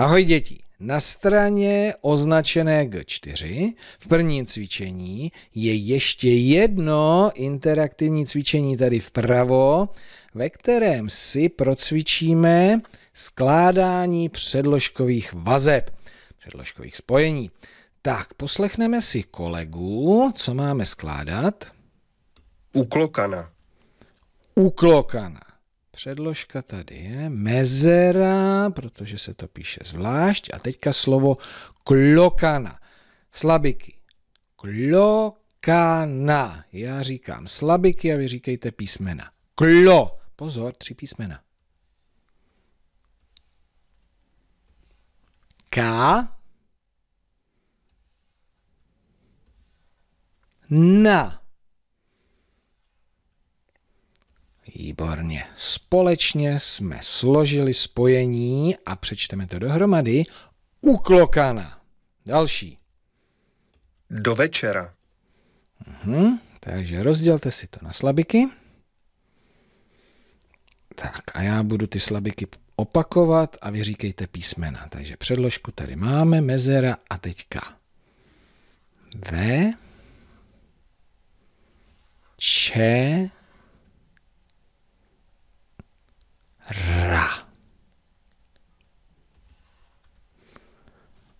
Ahoj děti! Na straně označené G4 v prvním cvičení je ještě jedno interaktivní cvičení tady vpravo, ve kterém si procvičíme skládání předložkových vazeb, předložkových spojení. Tak, poslechneme si kolegu, co máme skládat. Uklokana. Uklokana. Předložka tady je mezera, protože se to píše zvlášť. A teďka slovo klokana. Slabiky. Klokana. Já říkám slabiky a vy říkejte písmena. Klo. Pozor, tři písmena. K. Na. Výborně. Společně jsme složili spojení a přečteme to dohromady. Uklokana. Další. Do večera. Uhum, takže rozdělte si to na slabiky. Tak a já budu ty slabiky opakovat a vy říkejte písmena. Takže předložku tady máme, mezera a teďka V, Č,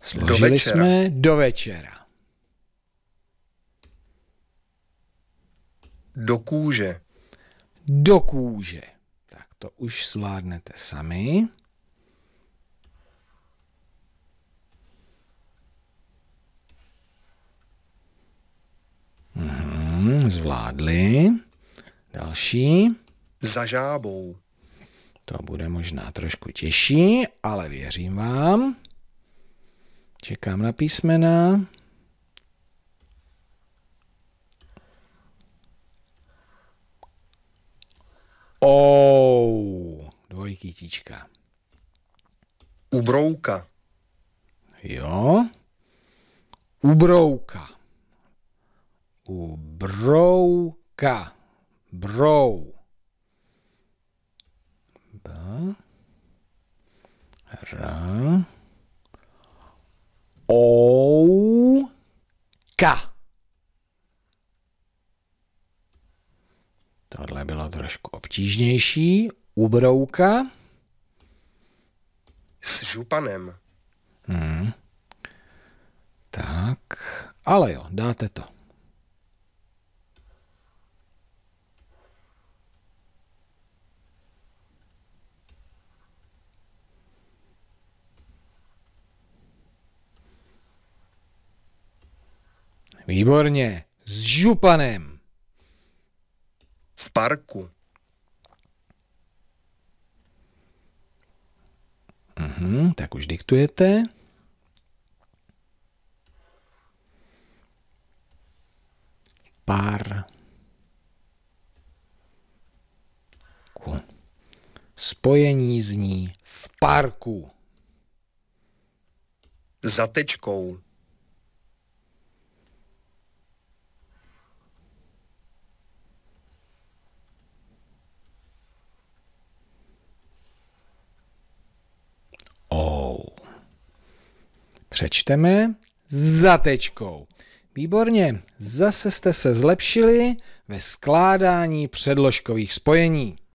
Složili do jsme do večera. Do kůže. Do kůže. Tak to už zvládnete sami. Mhm, zvládli. Další. Za žábou. To bude možná trošku těžší, ale věřím vám. Čekám na písmena. Ou, dvojkytička. Ubrouka. Jo. Ubrouka. Ubrouka. Brou. B. R. Tohle bylo trošku obtížnější. Ubrouka. S županem. Hmm. Tak, ale jo, dáte to. Výborně, s županem parku. Mhm, tak už diktujete. Pár. Spojení zní v parku. Za tečkou. přečteme za tečkou. Výborně, zase jste se zlepšili ve skládání předložkových spojení.